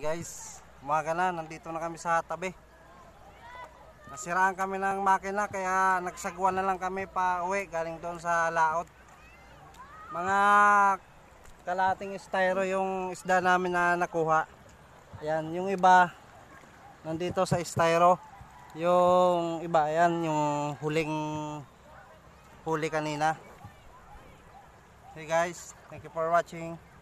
guys, umaga na, nandito na kami sa tabi. Nasiraan kami ng makina kaya nagsagwan na lang kami pa uwi galing doon sa laot. Mga kalating styro yung isda namin na nakuha. Yan, yung iba nandito sa styro. Yung iba, yan, yung huling huli kanina. Hey guys, thank you for watching.